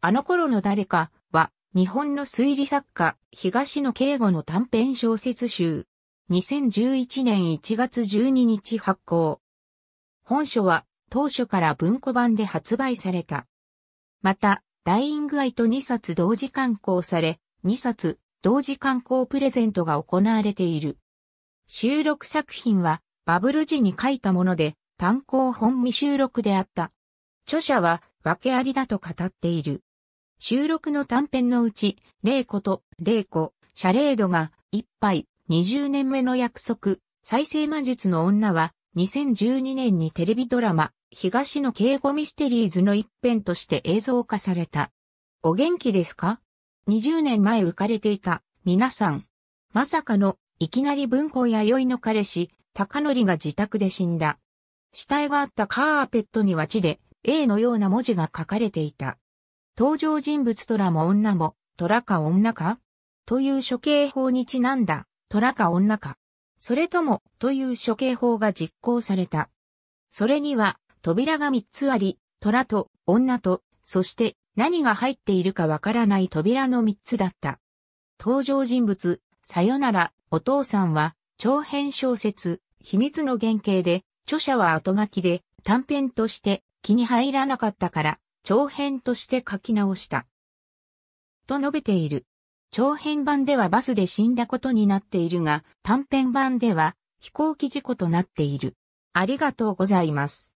あの頃の誰かは、日本の推理作家、東野圭吾の短編小説集。2011年1月12日発行。本書は、当初から文庫版で発売された。また、ダイイングアイと2冊同時刊行され、2冊同時刊行プレゼントが行われている。収録作品はバブル時に書いたもので単行本未収録であった。著者は訳ありだと語っている。収録の短編のうち、レイコとレイコ、シャレードが、一杯、20年目の約束、再生魔術の女は、2012年にテレビドラマ、東の敬語ミステリーズの一編として映像化された。お元気ですか ?20 年前浮かれていた、皆さん。まさかの、いきなり文庫酔いの彼氏、高則が自宅で死んだ。死体があったカーペットには血で、A のような文字が書かれていた。登場人物虎も女も、虎か女かという処刑法にちなんだ、虎か女か。それとも、という処刑法が実行された。それには、扉が3つあり、虎と、女と、そして、何が入っているかわからない扉の3つだった。登場人物、さよなら、お父さんは、長編小説、秘密の原型で、著者は後書きで、短編として、気に入らなかったから、長編として書き直した。と述べている。長編版ではバスで死んだことになっているが、短編版では飛行機事故となっている。ありがとうございます。